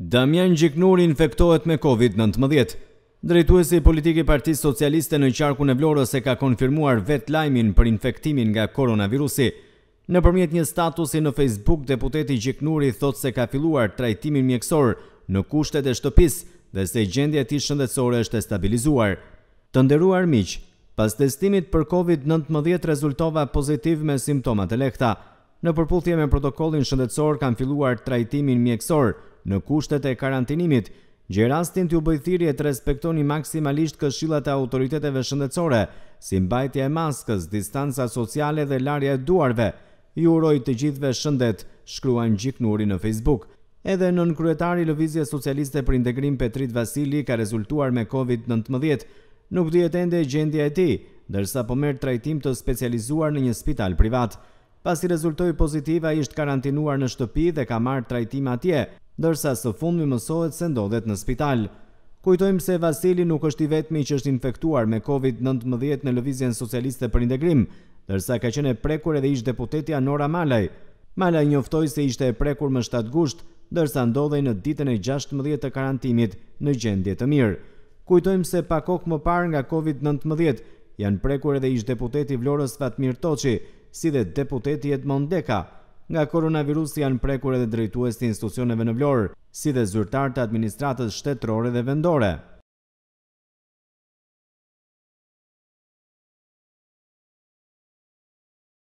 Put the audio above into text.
Damian Gjiknuri infektohet me COVID-19. Drejtuesi i politikës i Partisë Socialiste në qarkun e Vlorës e ka konfirmuar vet lajmin për infektimin nga koronavirusi. Në përmjet një statusi në Facebook, deputeti Gjiknuri thot se ka filluar trajtimin mjekësor në kushtet e shtëpisë dhe se gjendja ti shëndetsore është e stabilizuar. Të nderuar miq, pas testimit për COVID-19 rezultova pozitiv me simptomat e lehta. Në përputhje me protokollin shëndetësor kam filluar trajtimin mjekësor – në kushtet e karantinimit. Gjerastin të e të respektoni maksimalisht këshillat e autoriteteve shëndecore, si mbajtje e maskës, distanca sociale dhe larje e duarve. Ju uroj të gjithve shëndet, shkruan gjiknuri në Facebook. Edhe nën kryetari Lëvizje Socialiste për Integrim Petrit Vasili ka rezultuar me COVID-19, nuk dhjetë ende gjendja e ti, dërsa po mërë trajtim të specializuar në një spital privat. Pas i rezultoj pozitiva, ishtë karantinuar në shtëpi dhe ka marë trajtim atje, dërsa së fund mësohet se ndodhet në spital. Kujtojmë se Vasili nuk është i vetmi që është infektuar me COVID-19 në Lëvizjen Socialiste për Indegrim, dërsa ka qene prekur edhe ishtë deputetja Nora Malaj. Malaj njoftoj se ishte e prekur më 7 gusht, dërsa ndodhej në ditën e 16 të karantimit në gjendje të mirë. Kujtojmë se pakok më parë nga COVID-19 janë prekur edhe ishtë deputeti Vlorës Fatmir Toqi, si dhe deputeti Edmond Deka, nga koronavirusi janë prekur edhe drejtues të institucioneve në Vlorë, si dhe zyrtar të administratës shtetërore dhe vendore.